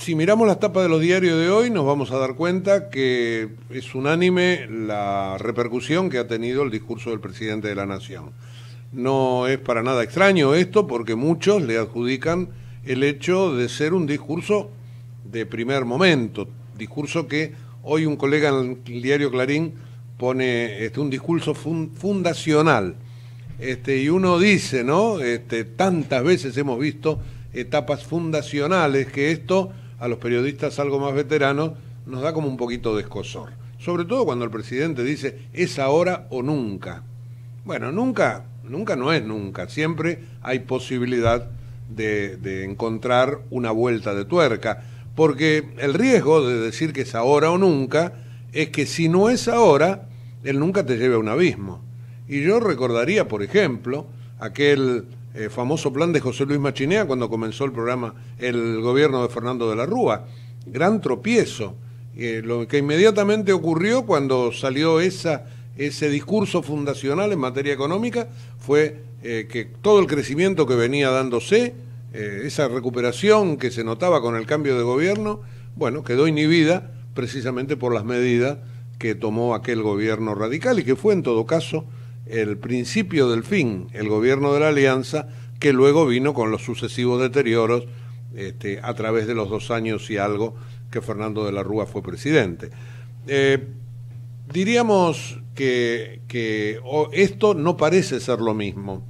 si miramos las tapas de los diarios de hoy, nos vamos a dar cuenta que es unánime la repercusión que ha tenido el discurso del presidente de la Nación. No es para nada extraño esto porque muchos le adjudican el hecho de ser un discurso de primer momento, discurso que hoy un colega en el diario Clarín pone este, un discurso fundacional. Este, y uno dice, ¿no? Este, tantas veces hemos visto etapas fundacionales que esto a los periodistas algo más veteranos, nos da como un poquito de escosor. Sobre todo cuando el presidente dice es ahora o nunca. Bueno, nunca, nunca no es nunca. Siempre hay posibilidad de, encontrar una vuelta de tuerca. Porque el riesgo de decir que es ahora o nunca es que si no es ahora, él nunca te lleve a un abismo. Y yo recordaría, por ejemplo, aquel eh, famoso plan de José Luis Machinea cuando comenzó el programa, el gobierno de Fernando de la Rúa. Gran tropiezo. Eh, lo que inmediatamente ocurrió cuando salió esa, ese discurso fundacional en materia económica fue eh, que todo el crecimiento que venía dándose, esa recuperación que se notaba con el cambio de gobierno, bueno, quedó inhibida precisamente por las medidas que tomó aquel gobierno radical y que fue en todo caso el principio del fin, el gobierno de la Alianza, que luego vino con los sucesivos deterioros este, a través de los dos años y algo que Fernando de la Rúa fue presidente. Eh, diríamos que, que esto no parece ser lo mismo,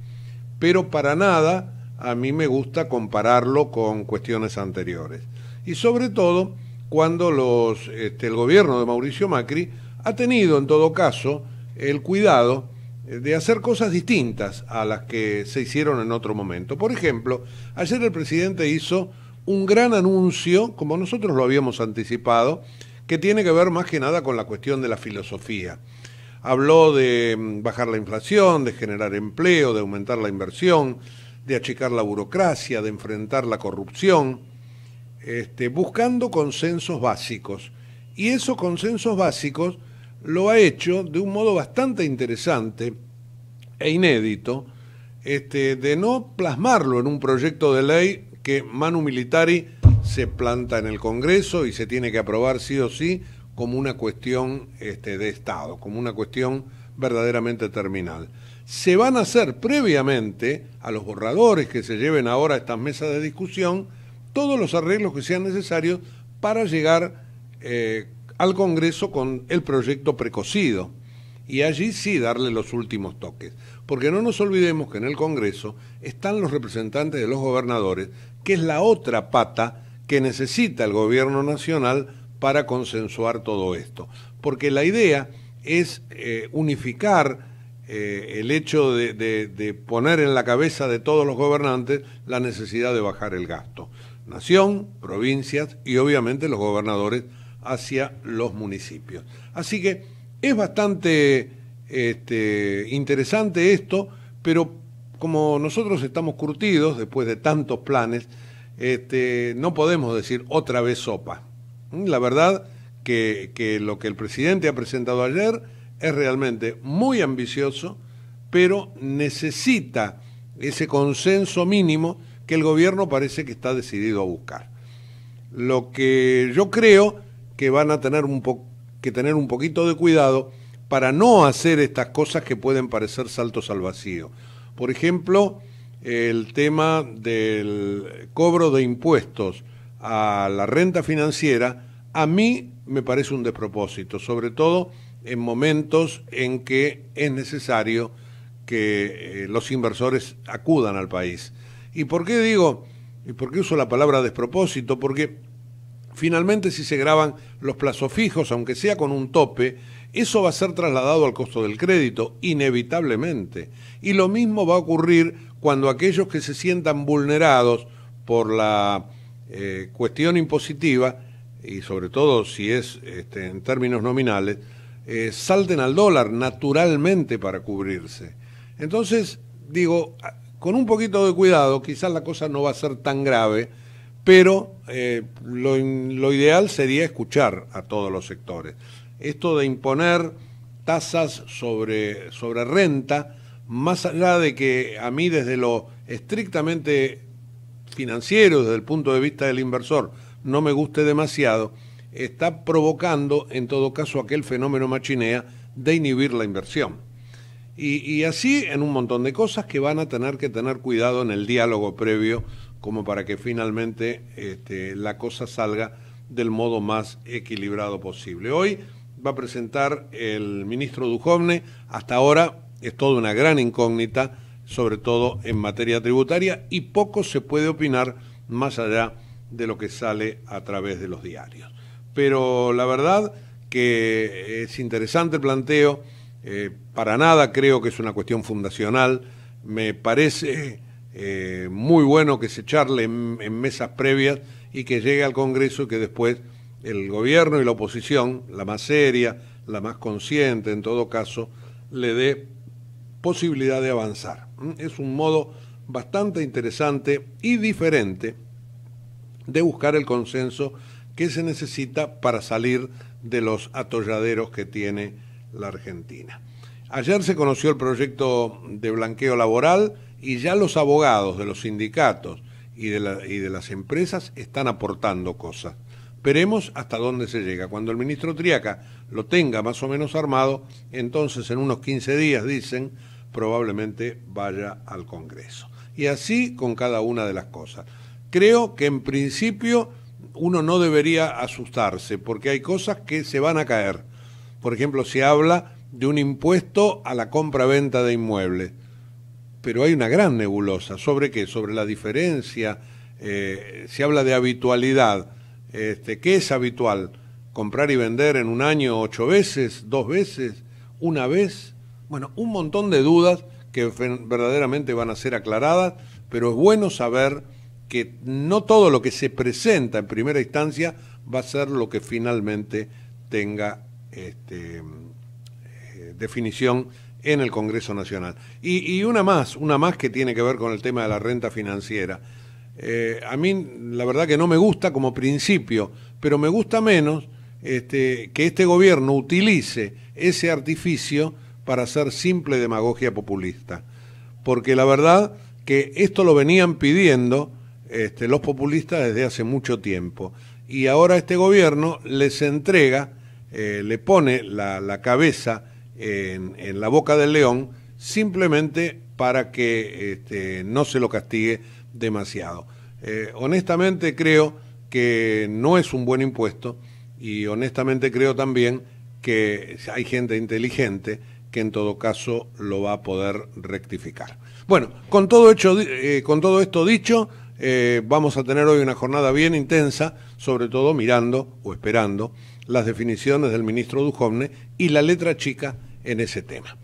pero para nada a mí me gusta compararlo con cuestiones anteriores. Y sobre todo cuando los, este, el gobierno de Mauricio Macri ha tenido en todo caso el cuidado eh, de hacer cosas distintas a las que se hicieron en otro momento. Por ejemplo, ayer el presidente hizo un gran anuncio, como nosotros lo habíamos anticipado, que tiene que ver más que nada con la cuestión de la filosofía. Habló de mm, bajar la inflación, de generar empleo, de aumentar la inversión, de achicar la burocracia, de enfrentar la corrupción, este, buscando consensos básicos. Y esos consensos básicos lo ha hecho de un modo bastante interesante e inédito, este, de no plasmarlo en un proyecto de ley que Manu Militari se planta en el Congreso y se tiene que aprobar sí o sí como una cuestión este, de Estado, como una cuestión verdaderamente terminal. Se van a hacer previamente a los borradores que se lleven ahora a estas mesas de discusión todos los arreglos que sean necesarios para llegar eh, al Congreso con el proyecto precocido y allí sí darle los últimos toques. Porque no nos olvidemos que en el Congreso están los representantes de los gobernadores, que es la otra pata que necesita el gobierno nacional para consensuar todo esto. Porque la idea es eh, unificar eh, el hecho de, de poner en la cabeza de todos los gobernantes la necesidad de bajar el gasto. Nación, provincias y obviamente los gobernadores hacia los municipios. Así que es bastante este, interesante esto, pero como nosotros estamos curtidos después de tantos planes, este, no podemos decir otra vez sopa. Mm, la verdad que lo que el presidente ha presentado ayer es realmente muy ambicioso, pero necesita ese consenso mínimo que el gobierno parece que está decidido a buscar. Lo que yo creo que van a tener un poco que tener un poquito de cuidado para no hacer estas cosas que pueden parecer saltos al vacío. Por ejemplo, el tema del cobro de impuestos a la renta financiera, a mí me parece un despropósito, sobre todo en momentos en que es necesario que eh, los inversores acudan al país. ¿Y por qué digo, y por qué uso la palabra despropósito? Porque Finalmente, si se graban los plazos fijos, aunque sea con un tope, eso va a ser trasladado al costo del crédito, inevitablemente. Y lo mismo va a ocurrir cuando aquellos que se sientan vulnerados por la eh, cuestión impositiva, y sobre todo si es este, en términos nominales, eh, salten al dólar naturalmente para cubrirse. Entonces, digo, con un poquito de cuidado, quizás la cosa no va a ser tan grave pero eh, lo, lo, ideal sería escuchar a todos los sectores. Esto de imponer tasas sobre, sobre renta, más allá de que a mí desde lo estrictamente financiero, desde el punto de vista del inversor, no me guste demasiado, está provocando en todo caso aquel fenómeno machinea de inhibir la inversión. Y, y, así en un montón de cosas que van a tener que tener cuidado en el diálogo previo como para que finalmente este, la cosa salga del modo más equilibrado posible. Hoy va a presentar el ministro Dujovne, hasta ahora es toda una gran incógnita, sobre todo en materia tributaria, y poco se puede opinar más allá de lo que sale a través de los diarios. Pero la verdad que es interesante el planteo, eh, para nada creo que es una cuestión fundacional, me parece eh, muy bueno que se charle en, en, mesas previas y que llegue al Congreso y que después el gobierno y la oposición, la más seria, la más consciente en todo caso, le dé posibilidad de avanzar. ¿Mm? Es un modo bastante interesante y diferente de buscar el consenso que se necesita para salir de los atolladeros que tiene la Argentina. Ayer se conoció el proyecto de blanqueo laboral, y ya los abogados de los sindicatos y de, las empresas están aportando cosas. Veremos hasta dónde se llega. Cuando el ministro Triaca lo tenga más o menos armado, entonces en unos 15 días, dicen, probablemente vaya al Congreso. Y así con cada una de las cosas. Creo que en principio uno no debería asustarse, porque hay cosas que se van a caer. Por ejemplo, se habla de un impuesto a la compra-venta de inmuebles pero hay una gran nebulosa. ¿Sobre qué? Sobre la diferencia. Eh, se habla de habitualidad. Este, ¿Qué es habitual? ¿Comprar y vender en un año ocho veces, dos veces, una vez? Bueno, un montón de dudas que verdaderamente van a ser aclaradas, pero es bueno saber que no todo lo que se presenta en primera instancia va a ser lo que finalmente tenga este, definición en el Congreso Nacional. Y, una más, una más que tiene que ver con el tema de la renta financiera. Eh, a mí la verdad que no me gusta como principio, pero me gusta menos este, que este gobierno utilice ese artificio para hacer simple demagogia populista. Porque la verdad que esto lo venían pidiendo este, los populistas desde hace mucho tiempo. Y ahora este gobierno les entrega, eh, le pone la cabeza en, la boca del león, simplemente para que este, no se lo castigue demasiado. Eh, honestamente creo que no es un buen impuesto y honestamente creo también que hay gente inteligente que en todo caso lo va a poder rectificar. Bueno, con todo, eh, con todo esto dicho, eh, vamos a tener hoy una jornada bien intensa, sobre todo mirando o esperando las definiciones del ministro Dujovne y la letra chica en ese tema.